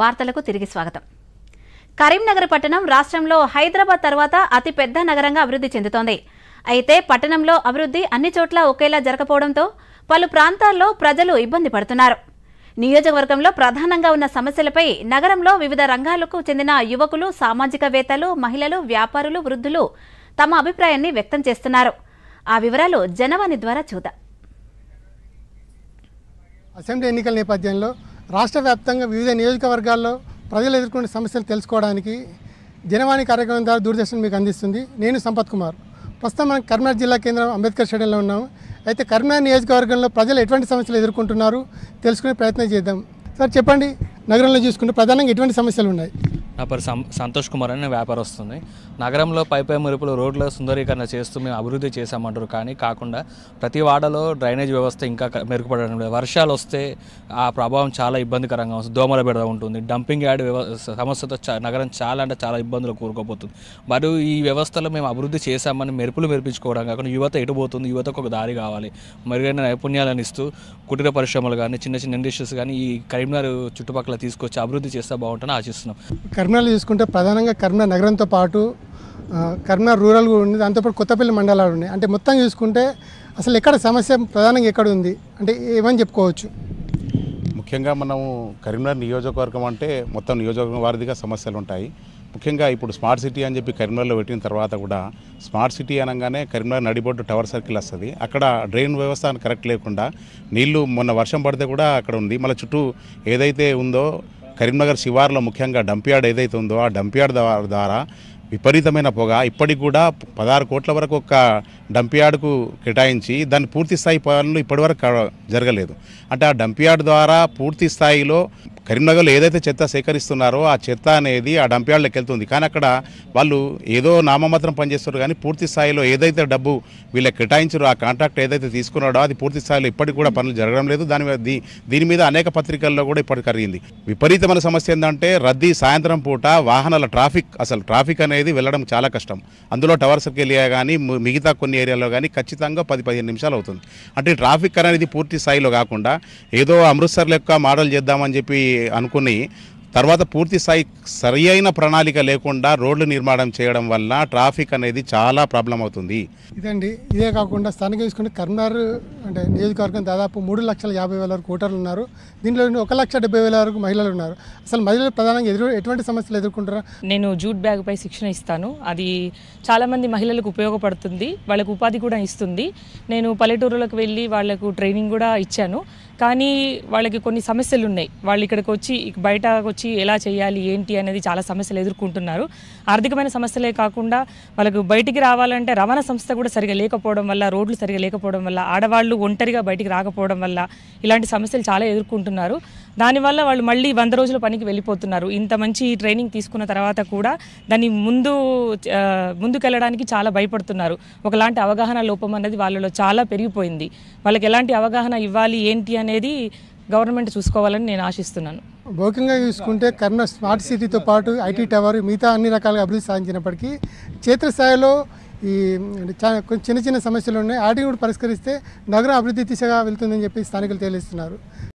వార్తలకు తిరిగి స్వాగతం కరీంనగర్ పట్టణం రాష్ట్రంలో హైదరాబాద్ తర్వాత అతిపెద్ద నగరంగా అభివృద్ధి చెందుతోంది అయితే పట్టణంలో అభివృద్ధి అన్ని చోట్ల ఒకేలా జరగకపోవడంతో పలు ప్రాంతాల్లో ప్రజలు ఇబ్బంది పడుతున్నారు నియోజకవర్గంలో ప్రధానంగా ఉన్న సమస్యలపై నగరంలో వివిధ రంగాలకు చెందిన యువకులు సామాజికవేత్తలు మహిళలు వ్యాపారులు వృద్ధులు తమ అభిప్రాయాన్ని వ్యక్తం చేస్తున్నారు ఆ వివరాలు జనవాణి ద్వారా చూద్దాం అసెంబ్లీ ఎన్నికల నేపథ్యంలో రాష్ట్ర వ్యాప్తంగా వివిధ నియోజకవర్గాల్లో ప్రజలు ఎదుర్కొనే సమస్యలు తెలుసుకోవడానికి జనవాణి కార్యక్రమం ద్వారా దూరదర్శన్ మీకు అందిస్తుంది నేను సంపత్ కుమార్ ప్రస్తుతం మనం కరీంనగర్ జిల్లా కేంద్రం అంబేద్కర్ స్టేడియంలో ఉన్నాము అయితే కరీంనగర్ నియోజకవర్గంలో ప్రజలు ఎటువంటి సమస్యలు ఎదుర్కొంటున్నారు తెలుసుకునే ప్రయత్నం చేద్దాం సార్ చెప్పండి నగరంలో చూసుకుంటే ప్రధానంగా ఎటువంటి సమస్యలు ఉన్నాయి నా పేరు సంతోష్ కుమార్ అని వ్యాపారం వస్తుంది నగరంలో పైపై మెరుపులు రోడ్ల సుందరీకరణ చేస్తూ మేము అభివృద్ధి చేశామంటారు కానీ కాకుండా ప్రతి వాడలో డ్రైనేజ్ వ్యవస్థ ఇంకా మెరుగుపడడం లేదు వర్షాలు వస్తే ఆ ప్రభావం చాలా ఇబ్బందికరంగా వస్తుంది దోమల బెడద ఉంటుంది డంపింగ్ యార్డ్ సమస్యతో నగరం చాలా అంటే చాలా ఇబ్బందులు కూరుకోబోతుంది మరియు ఈ వ్యవస్థలో మేము అభివృద్ధి చేశామని మెరుపులు మెరిపించుకోవడం కాకుండా యువత ఎటుపోతుంది యువతకు ఒక దారి కావాలి మెరుగైన నైపుణ్యాలను ఇస్తూ కుటీర పరిశ్రమలు కానీ చిన్న చిన్న ఇండస్ట్రీస్ కానీ ఈ కరీంనగర్ చుట్టుపక్కల తీసుకొచ్చి అభివృద్ధి చేస్తే బాగుంటుందని ఆశిస్తున్నాం కరీంనగర్లో చూసుకుంటే ప్రధానంగా కరీంనగర్ నగరంతో పాటు కరీంనగర్ రూరల్ కూడా ఉంది దాంతోపాటు కొత్తపల్లి మండలాలు ఉన్నాయి అంటే మొత్తం చూసుకుంటే అసలు ఎక్కడ సమస్య ప్రధానంగా ఎక్కడ ఉంది అంటే ఏమని చెప్పుకోవచ్చు ముఖ్యంగా మనము కరీంనగర్ నియోజకవర్గం అంటే మొత్తం నియోజకవర్గం వారిదిగా సమస్యలు ఉంటాయి ముఖ్యంగా ఇప్పుడు స్మార్ట్ సిటీ అని చెప్పి కరీంనగర్లో పెట్టిన తర్వాత కూడా స్మార్ట్ సిటీ అనగానే కరీంనగర్ నడిబొడ్డు టవర్ సర్కిల్ వస్తుంది అక్కడ డ్రైన్ వ్యవస్థ కరెక్ట్ లేకుండా నీళ్లు మొన్న వర్షం పడితే కూడా అక్కడ ఉంది మళ్ళీ చుట్టూ ఏదైతే ఉందో కరీంనగర్ శివార్లో ముఖ్యంగా డంప్యార్డ్ ఏదైతే ఉందో ఆ డంప్యార్డ్ ద్వారా విపరీతమైన పొగ ఇప్పటికి కూడా పదహారు కోట్ల వరకు ఒక డంప్యార్డ్కు కేటాయించి దాని పూర్తి స్థాయి పనులు ఇప్పటివరకు జరగలేదు అంటే ఆ డంప్యార్డ్ ద్వారా పూర్తి స్థాయిలో కరీంనగర్లో ఏదైతే చెత్త సేకరిస్తున్నారో ఆ చెత్త అనేది ఆ డంప్యార్డ్లోకి వెళ్తుంది కానీ అక్కడ వాళ్ళు ఏదో నామమాత్రం పనిచేస్తారు కానీ పూర్తి స్థాయిలో ఏదైతే డబ్బు వీళ్ళకి కేటాయించరు ఆ కాంట్రాక్ట్ ఏదైతే తీసుకున్నాడో అది పూర్తి స్థాయిలో ఇప్పటికి కూడా పనులు జరగడం లేదు దాని దీని మీద అనేక పత్రికల్లో కూడా ఇప్పటికి కరిగింది విపరీతమైన సమస్య ఏంటంటే రద్దీ సాయంత్రం పూట వాహనాల ట్రాఫిక్ అసలు ట్రాఫిక్ అనేది వెళ్ళడం చాలా కష్టం అందులో టవర్ సర్కిల్ కానీ మిగతా కొన్ని ఏరియాలో కానీ ఖచ్చితంగా పది పదిహేను నిమిషాలు అవుతుంది అంటే ట్రాఫిక్ అనేది పూర్తి స్థాయిలో కాకుండా ఏదో అమృత్సర్ లెక్క మోడల్ చేద్దామని చెప్పి అనుకుని తర్వాత పూర్తి స్థాయి సరి అయిన ప్రణాళిక లేకుండా రోడ్లు నిర్మాణం చేయడం వల్ల ట్రాఫిక్ అనేది చాలా ప్రాబ్లం అవుతుంది ఇదండి ఇదే కాకుండా స్థానిక చూసుకుంటే కరీంనగర్ అంటే నియోజకవర్గం దాదాపు మూడు లక్షల యాభై వేల వరకు ఓటర్లు ఉన్నారు దీనిలో ఒక లక్ష డెబ్బై వేల వరకు మహిళలు ఉన్నారు అసలు మహిళలు ప్రధానంగా ఎదురు ఎటువంటి సమస్యలు ఎదుర్కొంటారా నేను జూట్ బ్యాగ్పై శిక్షణ ఇస్తాను అది చాలామంది మహిళలకు ఉపయోగపడుతుంది వాళ్ళకు ఉపాధి కూడా ఇస్తుంది నేను పల్లెటూరులకు వెళ్ళి వాళ్లకు ట్రైనింగ్ కూడా ఇచ్చాను కానీ వాళ్ళకి కొన్ని సమస్యలు ఉన్నాయి వాళ్ళు ఇక్కడికి వచ్చి బయటకు వచ్చి నుంచి ఎలా చేయాలి ఏంటి అనేది చాలా సమస్యలు ఎదుర్కొంటున్నారు ఆర్థికమైన సమస్యలే కాకుండా వాళ్ళకు బయటికి రావాలంటే రవాణా సంస్థ కూడా సరిగా లేకపోవడం వల్ల రోడ్లు సరిగా లేకపోవడం వల్ల ఆడవాళ్ళు ఒంటరిగా బయటికి రాకపోవడం వల్ల ఇలాంటి సమస్యలు చాలా ఎదుర్కొంటున్నారు దానివల్ల వాళ్ళు మళ్ళీ వంద రోజుల పనికి వెళ్ళిపోతున్నారు ఇంత మంచి ట్రైనింగ్ తీసుకున్న తర్వాత కూడా దాన్ని ముందు ముందుకెళ్ళడానికి చాలా భయపడుతున్నారు ఒకలాంటి అవగాహన లోపం అనేది వాళ్ళలో చాలా పెరిగిపోయింది వాళ్ళకి ఎలాంటి అవగాహన ఇవ్వాలి ఏంటి అనేది గవర్నమెంట్ చూసుకోవాలని నేను ఆశిస్తున్నాను భౌతికంగా చూసుకుంటే కర్నూలు స్మార్ట్ సిటీతో పాటు ఐటీ టవర్ మిగతా అన్ని రకాలుగా అభివృద్ధి సాధించినప్పటికీ క్షేత్రస్థాయిలో ఈ కొన్ని చిన్న చిన్న సమస్యలు ఉన్నాయి వాటిని కూడా పరిష్కరిస్తే నగరం అభివృద్ధి దిశగా వెళ్తుందని చెప్పి స్థానికులు తెలియజేస్తున్నారు